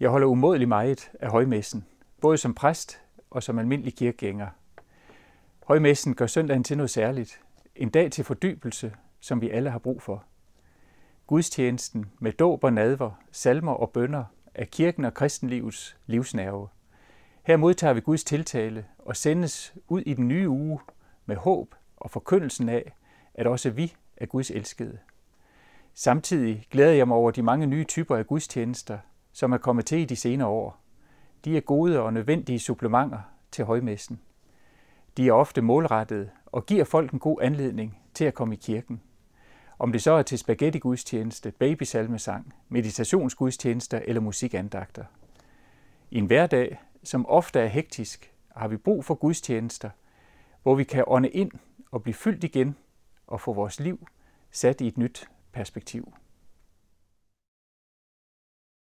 Jeg holder umådelig meget af højmessen, både som præst og som almindelig kirkegænger. Højmessen gør søndagen til noget særligt. En dag til fordybelse, som vi alle har brug for. Gudstjenesten med dåb og nadver, salmer og bønder er kirken og kristenlivets livsnerve. Her modtager vi Guds tiltale og sendes ud i den nye uge med håb og forkyndelsen af, at også vi er Guds elskede. Samtidig glæder jeg mig over de mange nye typer af gudstjenester, som er kommet til i de senere år. De er gode og nødvendige supplementer til højmessen. De er ofte målrettede og giver folk en god anledning til at komme i kirken. Om det så er til spaghetti-gudstjeneste, babysalmesang, meditationsgudstjenester eller musikandagter. I en hverdag, som ofte er hektisk, har vi brug for gudstjenester, hvor vi kan ånde ind og blive fyldt igen og få vores liv sat i et nyt perspektiv.